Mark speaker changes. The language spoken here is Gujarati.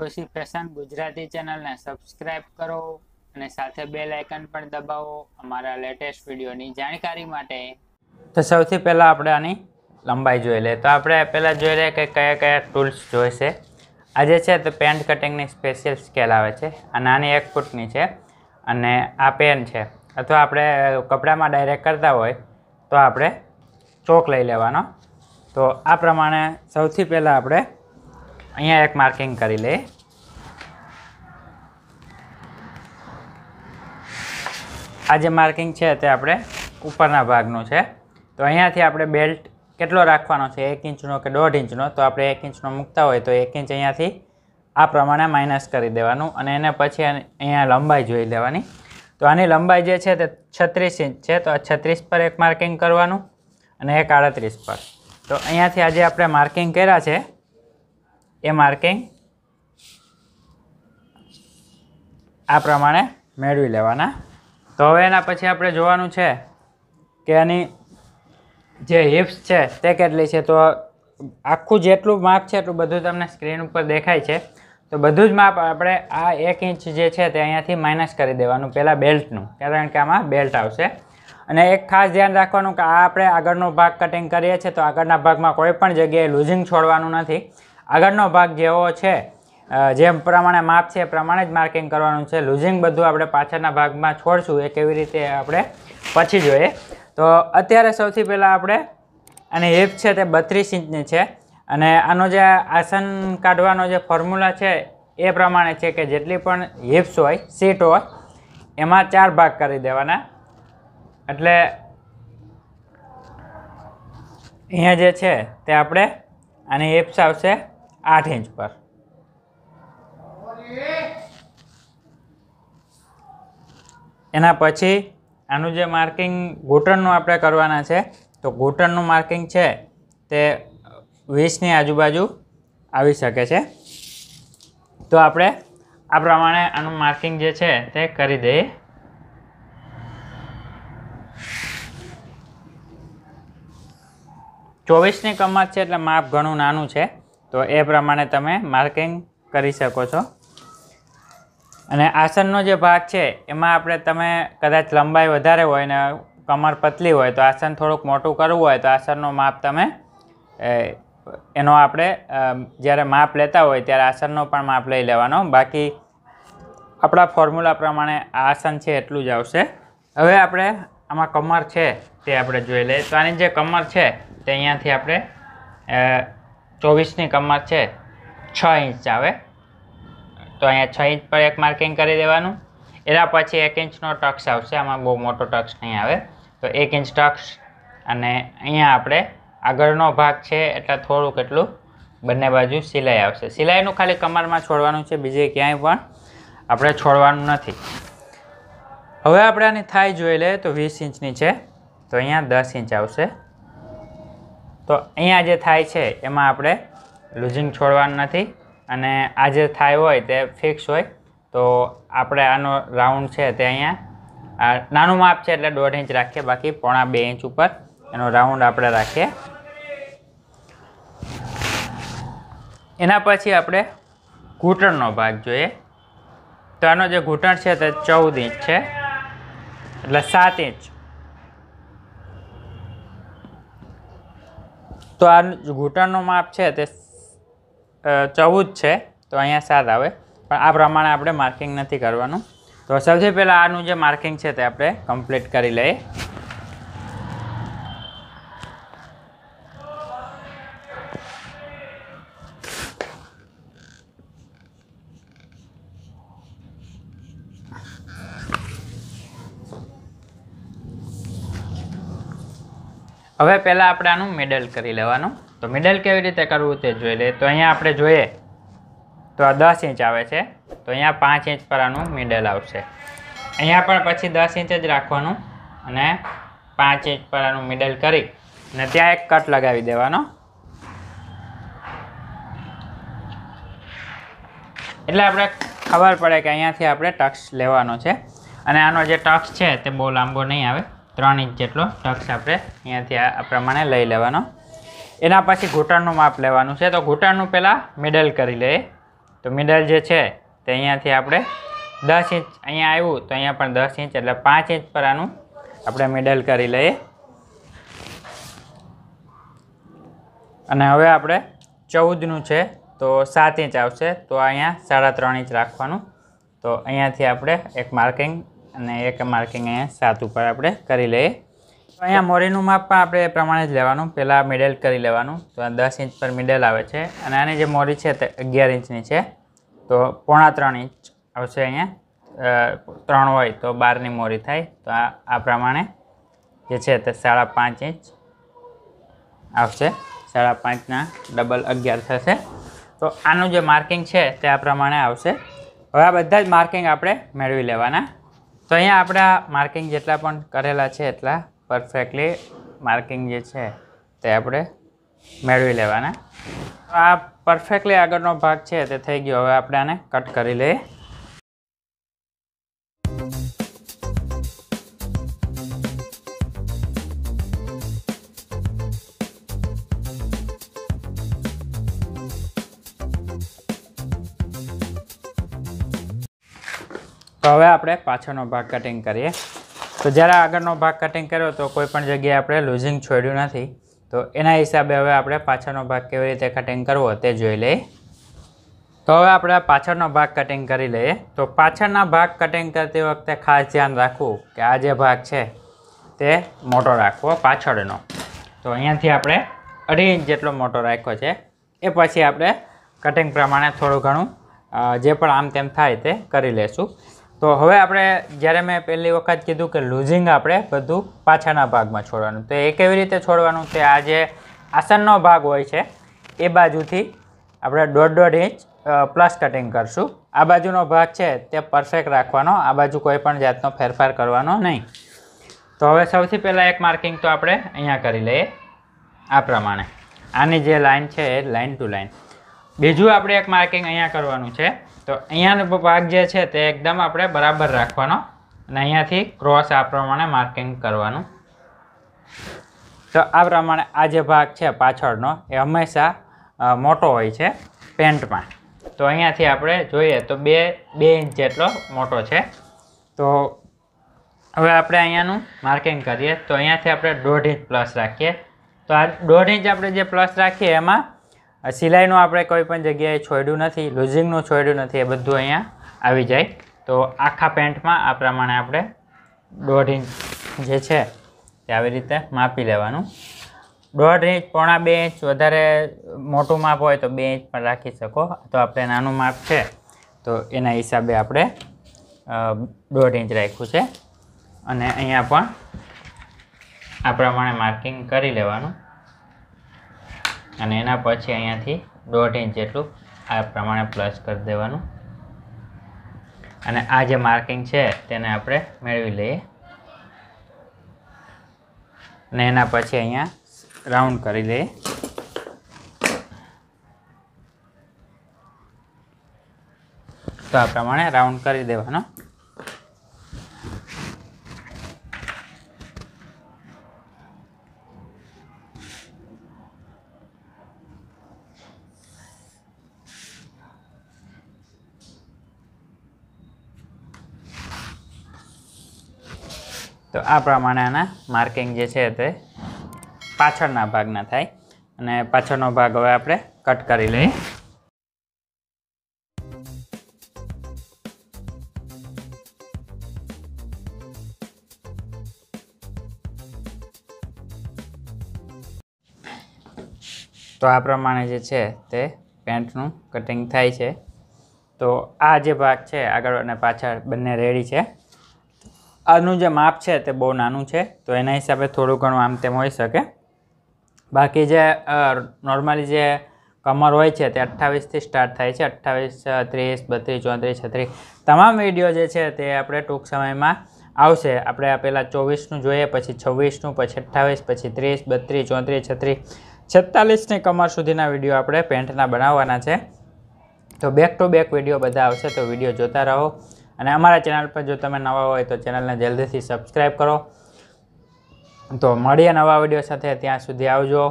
Speaker 1: ખુશી ફેશન ગુજરાતી ચેનલને સબસ્ક્રાઇબ કરો અને સાથે બે લાઇકન પણ દબાવો અમારા લેટેસ્ટ વિડીયોની જાણકારી માટે તો સૌથી પહેલાં આપણે આની લંબાઈ જોઈ લઈએ તો આપણે પહેલાં જોઈ લઈએ કે કયા કયા ટૂલ્સ જોઈશે આજે છે તો પેન્ટ કટિંગની સ્પેશિયલ સ્કેલ આવે છે આ નાની એક ફૂટની છે અને આ પેન છે અથવા આપણે કપડામાં ડાયરેક્ટ કરતા હોય તો આપણે ચોક લઈ લેવાનો તો આ પ્રમાણે સૌથી પહેલાં આપણે અહીંયા એક માર્કિંગ કરી લે આ જે માર્કિંગ છે તે આપણે ઉપરના ભાગનું છે તો અહીંયાથી આપણે બેલ્ટ કેટલો રાખવાનો છે એક ઇંચનો કે દોઢ ઇંચનો તો આપણે એક ઇંચનો મૂકતા હોય તો એક ઇંચ અહીંયાથી આ પ્રમાણે માઇનસ કરી દેવાનું અને એને પછી અહીંયા લંબાઈ જોઈ લેવાની તો આની લંબાઈ જે છે તે છત્રીસ ઇંચ છે તો આ છત્રીસ પર એક માર્કિંગ કરવાનું અને એક આડત્રીસ પર તો અહીંયાથી આજે આપણે માર્કિંગ કર્યા છે એ માર્કિંગ આ પ્રમાણે મેળવી લેવાના તો હવે એના પછી આપણે જોવાનું છે કે એની જે હિપ્સ છે તે કેટલી છે તો આખું જેટલું માપ છે એટલું બધું તમને સ્ક્રીન ઉપર દેખાય છે તો બધું જ માપ આપણે આ એક ઇંચ જે છે તે અહીંયાથી માઇનસ કરી દેવાનું પહેલાં બેલ્ટનું કારણ કે આમાં બેલ્ટ આવશે અને એક ખાસ ધ્યાન રાખવાનું કે આ આપણે આગળનો ભાગ કટિંગ કરીએ છીએ તો આગળના ભાગમાં કોઈ પણ જગ્યાએ લૂઝિંગ છોડવાનું નથી આગળનો ભાગ જેવો છે જેમ પ્રમાણે માપ છે એ પ્રમાણે જ માર્કિંગ કરવાનું છે લુઝિંગ બધું આપણે પાછળના ભાગમાં છોડશું એ કેવી રીતે આપણે પછી જોઈએ તો અત્યારે સૌથી પહેલાં આપણે આની હેપ છે તે બત્રીસ ઇંચની છે અને આનો જે આસન કાઢવાનો જે ફોર્મ્યુલા છે એ પ્રમાણે છે કે જેટલી પણ હિપ્સ હોય સીટ હોય એમાં ચાર ભાગ કરી દેવાના એટલે અહીંયા જે છે તે આપણે આની હિપ્સ આવશે આઠ ઇંચ પર એના પછી આનું જે માર્કિંગ ઘૂંટણનું આપણે કરવાના છે તો ઘૂંટણનું માર્કિંગ છે તે વીસની આજુબાજુ આવી શકે છે તો આપણે આ પ્રમાણે આનું માર્કિંગ જે છે તે કરી દઈએ ચોવીસની કમર છે એટલે માપ ઘણું નાનું છે તો એ પ્રમાણે તમે માર્કિંગ કરી શકો છો અને આસનનો જે ભાગ છે એમાં આપણે તમે કદાચ લંબાઈ વધારે હોય ને કમર પતલી હોય તો આસન થોડુંક મોટું કરવું હોય તો આસનનો માપ તમે એનો આપણે જ્યારે માપ લેતા હોય ત્યારે આસનનો પણ માપ લઈ લેવાનો બાકી આપણા ફોર્મ્યુલા પ્રમાણે આ આસન છે એટલું જ આવશે હવે આપણે આમાં કમર છે તે આપણે જોઈ લઈએ તો આની જે કમર છે તે અહીંયાથી આપણે ચોવીસની કમર છે છ ઇંચ આવે તો અહીંયા છ ઇંચ પર એક માર્કિંગ કરી દેવાનું એના પછી એક ઇંચનો ટક્સ આવશે આમાં બહુ મોટો ટક્સ નહીં આવે તો એક ઇંચ ટક્સ અને અહીંયા આપણે આગળનો ભાગ છે એટલે થોડું કેટલું બંને બાજુ સિલાઈ આવશે સિલાઈનું ખાલી કમરમાં છોડવાનું છે બીજે ક્યાંય પણ આપણે છોડવાનું નથી હવે આપણે આની થાય જોઈ લઈએ તો વીસ ઇંચની છે તો અહીંયા દસ ઇંચ આવશે તો અહીંયા જે થાય છે એમાં આપણે લૂઝિંગ છોડવાનું નથી અને આ જે થાય હોય તે ફિક્સ હોય તો આપણે આનો રાઉન્ડ છે તે અહીંયા નાનું માપ છે એટલે દોઢ ઇંચ રાખીએ બાકી પોણા બે ઇંચ ઉપર એનો રાઉન્ડ આપણે રાખીએ એના પછી આપણે ઘૂંટણનો ભાગ જોઈએ તો આનો જે ઘૂંટણ છે તે ચૌદ ઇંચ છે એટલે સાત ઇંચ તો આ ઘૂંટણનું માપ છે તે ચૌદ છે તો અહીંયા સાત આવે પણ આ પ્રમાણે આપણે માર્કિંગ નથી કરવાનું તો સૌથી પહેલાં આનું જે માર્કિંગ છે તે આપણે કમ્પ્લીટ કરી લઈએ હવે પહેલાં આપણે આનું મિડલ કરી લેવાનું તો મિડલ કેવી રીતે કરવું તે જોઈ લઈએ તો અહીંયા આપણે જોઈએ તો આ દસ ઇંચ આવે છે તો અહીંયા પાંચ ઇંચ પર આનું મિડલ આવશે અહીંયા પણ પછી દસ ઇંચ જ રાખવાનું અને પાંચ ઇંચ પર આનું મિડલ કરી અને ત્યાં એક કટ લગાવી દેવાનો એટલે આપણે ખબર પડે કે અહીંયાથી આપણે ટક્સ લેવાનો છે અને આનો જે ટક્સ છે તે બહુ લાંબો નહીં આવે ત્રણ ઇંચ જેટલો ઢક્સ આપણે અહીંયાથી આ પ્રમાણે લઈ લેવાનો એના પછી ઘૂંટણનું માપ લેવાનું છે તો ઘૂંટણનું પહેલાં મિડલ કરી લઈએ તો મિડલ જે છે તે અહીંયાથી આપણે દસ ઇંચ અહીંયા આવ્યું તો અહીંયા પણ દસ ઇંચ એટલે પાંચ ઇંચ પર આનું આપણે મિડલ કરી લઈએ અને હવે આપણે ચૌદનું છે તો સાત ઇંચ આવશે તો અહીંયા સાડા ત્રણ ઇંચ રાખવાનું તો અહીંયાથી આપણે એક માર્કિંગ અને એક માર્કિંગ અહીંયા સાત ઉપર આપણે કરી લઈએ અહીંયા મોરીનું માપ પણ આપણે એ પ્રમાણે જ લેવાનું પહેલાં મિડલ કરી લેવાનું તો દસ ઇંચ પર મિડલ આવે છે અને આની જે મોરી છે તે અગિયાર ઇંચની છે તો પોણા ત્રણ ઇંચ આવશે અહીંયા ત્રણ હોય તો બારની મોરી થાય તો આ આ પ્રમાણે જે છે તે સાડા પાંચ ઇંચ આવશે સાડા પાંચના ડબલ અગિયાર થશે તો આનું જે માર્કિંગ છે તે આ પ્રમાણે આવશે હવે આ બધા જ માર્કિંગ આપણે મેળવી લેવાના તો અહીંયા આપણા માર્કિંગ જેટલા પણ કરેલા છે એટલા પરફેક્ટલી માર્કિંગ જે છે તે આપણે મેળવી લેવાના આ પરફેક્ટલી આગળનો ભાગ છે તે થઈ ગયો હવે આપણે આને કટ કરી લઈએ તો હવે આપણે પાછળનો ભાગ કટિંગ કરીએ તો જ્યારે આગળનો ભાગ કટિંગ કર્યો તો કોઈપણ જગ્યાએ આપણે લૂઝિંગ છોડ્યું નથી તો એના હિસાબે હવે આપણે પાછળનો ભાગ કેવી રીતે કટિંગ કરવો તે જોઈ લઈએ તો હવે આપણે પાછળનો ભાગ કટિંગ કરી લઈએ તો પાછળના ભાગ કટિંગ કરતી વખતે ખાસ ધ્યાન રાખવું કે આ જે ભાગ છે તે મોટો રાખવો પાછળનો તો અહીંયાથી આપણે અઢી ઇંચ જેટલો મોટો રાખ્યો છે એ પછી આપણે કટિંગ પ્રમાણે થોડું ઘણું જે પણ આમ તેમ થાય તે કરી લેશું તો હવે આપણે જ્યારે મેં પહેલી વખત કીધું કે લૂઝિંગ આપણે બધું પાછળના ભાગમાં છોડવાનું તો એ કેવી રીતે છોડવાનું તે આ જે આસનનો ભાગ હોય છે એ બાજુથી આપણે દોઢ દોઢ ઇંચ પ્લસ કટિંગ કરશું આ બાજુનો ભાગ છે તે પરફેક્ટ રાખવાનો આ બાજુ કોઈ પણ જાતનો ફેરફાર કરવાનો નહીં તો હવે સૌથી પહેલાં એક માર્કિંગ તો આપણે અહીંયા કરી લઈએ આ પ્રમાણે આની જે લાઇન છે એ લાઇન ટુ લાઇન બીજું આપણે એક માર્કિંગ અહીંયા કરવાનું છે તો અહીંયાનો ભાગ જે છે તે એકદમ આપણે બરાબર રાખવાનો અને અહીંયાથી ક્રોસ આ પ્રમાણે માર્કિંગ કરવાનું તો આ પ્રમાણે આ જે ભાગ છે પાછળનો એ હંમેશા મોટો હોય છે પેન્ટમાં તો અહીંયાથી આપણે જોઈએ તો બે બે ઇંચ જેટલો મોટો છે તો હવે આપણે અહીંયાનું માર્કિંગ કરીએ તો અહીંયાથી આપણે દોઢ ઇંચ પ્લસ રાખીએ તો આ દોઢ ઇંચ આપણે જે પ્લસ રાખીએ એમાં સિલાઈનું આપણે કોઈ પણ જગ્યાએ છોડ્યું નથી લૂઝિંગનું છોડ્યું નથી એ બધું અહીંયા આવી જાય તો આખા પેન્ટમાં આ પ્રમાણે આપણે દોઢ ઇંચ જે છે તે આવી રીતે માપી લેવાનું દોઢ ઇંચ પોણા બે ઇંચ વધારે મોટું માપ હોય તો બે ઇંચ પણ રાખી શકો તો આપણે નાનું માપ છે તો એના હિસાબે આપણે દોઢ ઇંચ રાખ્યું છે અને અહીંયા પણ આ પ્રમાણે માર્કિંગ કરી લેવાનું અને એના પછી અહીંયાથી દોઢ ઇંચ જેટલું આ પ્રમાણે પ્લસ કરી દેવાનું અને આ જે માર્કિંગ છે તેને આપણે મેળવી લઈએ અને એના પછી અહીંયા રાઉન્ડ કરી લઈએ તો આ પ્રમાણે રાઉન્ડ કરી દેવાનો તો આ પ્રમાણે આના માર્કિંગ જે છે તે પાછળના ભાગના થાય અને પાછળનો ભાગ હવે આપણે કટ કરી લઈએ તો આ પ્રમાણે જે છે તે પેન્ટનું કટિંગ થાય છે તો આ જે ભાગ છે આગળ અને પાછળ બંને રેડી છે આનું જે માપ છે તે બહુ નાનું છે તો એના હિસાબે થોડું ઘણું આમ તેમ હોઈ શકે બાકી જે નોર્મલી જે કમર હોય છે તે અઠ્ઠાવીસથી સ્ટાર્ટ થાય છે અઠ્ઠાવીસ ત્રીસ બત્રીસ ચોત્રીસ છત્રીસ તમામ વિડીયો જે છે તે આપણે ટૂંક સમયમાં આવશે આપણે પહેલાં ચોવીસનું જોઈએ પછી છવ્વીસનું પછી અઠ્ઠાવીસ પછી ત્રીસ બત્રીસ ચોત્રીસ છત્રીસ છત્તાલીસની કમર સુધીના વિડીયો આપણે પેન્ટના બનાવવાના છે તો બેક ટુ બેક વિડીયો બધા આવશે તો વિડીયો જોતા રહો અને અમારા ચેનલ પર જો તમે નવા હોય તો ચેનલને જલ્દીથી સબસ્ક્રાઈબ કરો તો મળીએ નવા વિડીયો સાથે ત્યાં સુધી આવજો